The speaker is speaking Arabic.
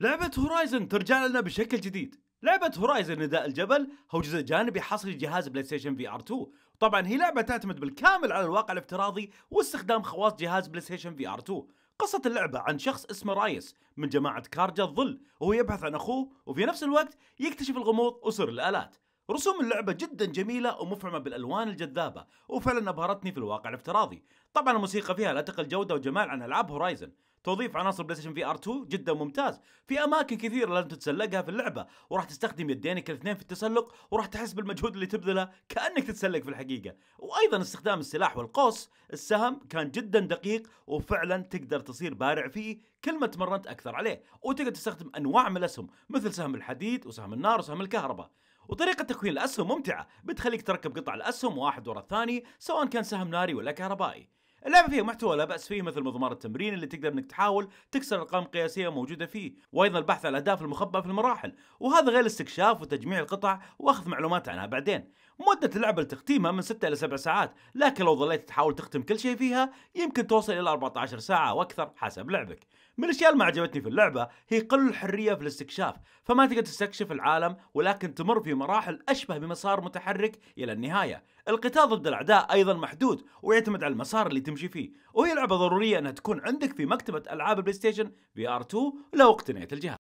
لعبة هورايزن ترجع لنا بشكل جديد لعبة هورايزن نداء الجبل هو جزء جانبي حصري لجهاز بلاي ستيشن في ار 2 طبعا هي لعبة تعتمد بالكامل على الواقع الافتراضي واستخدام خواص جهاز بلاي ستيشن في ار 2 قصة اللعبة عن شخص اسمه رايس من جماعة كارجا الظل وهو يبحث عن أخوه وفي نفس الوقت يكتشف الغموض وسر الآلات رسوم اللعبة جدا جميلة ومفعمة بالألوان الجذابة وفعلا أبهرتني في الواقع الافتراضي طبعا الموسيقى فيها لا تقل جودة وجمال عن ألعاب هورايزن توظيف عناصر بلاي ستيشن في ار 2 جدا ممتاز في اماكن كثيره لازم تتسلقها في اللعبه وراح تستخدم يدينك الاثنين في التسلق وراح تحس بالمجهود اللي تبذله كانك تتسلق في الحقيقه وايضا استخدام السلاح والقوس السهم كان جدا دقيق وفعلا تقدر تصير بارع فيه كل ما تمرنت اكثر عليه وتقدر تستخدم انواع من الاسهم مثل سهم الحديد وسهم النار وسهم الكهرباء وطريقة تكوين الأسهم ممتعة بتخليك تركب قطع الأسهم واحد ورا الثاني سواء كان سهم ناري ولا كهربائي اللعبه فيها محتوى لا باس فيه مثل مضمار التمرين اللي تقدر انك تحاول تكسر ارقام قياسيه موجوده فيه وايضا البحث عن الاهداف المخبأة في المراحل وهذا غير استكشاف وتجميع القطع واخذ معلومات عنها بعدين مدة اللعبة لتختيمها من 6 إلى 7 ساعات، لكن لو ظليت تحاول تختم كل شيء فيها يمكن توصل إلى 14 ساعة وأكثر حسب لعبك. من الأشياء اللي ما عجبتني في اللعبة هي قل الحرية في الاستكشاف، فما تقدر تستكشف العالم ولكن تمر في مراحل أشبه بمسار متحرك إلى النهاية. القتال ضد الأعداء أيضا محدود ويعتمد على المسار اللي تمشي فيه وهي لعبه ضروريه انها تكون عندك في مكتبه العاب البلاي ستيشن في ار 2 لو اقتنيت الجهاز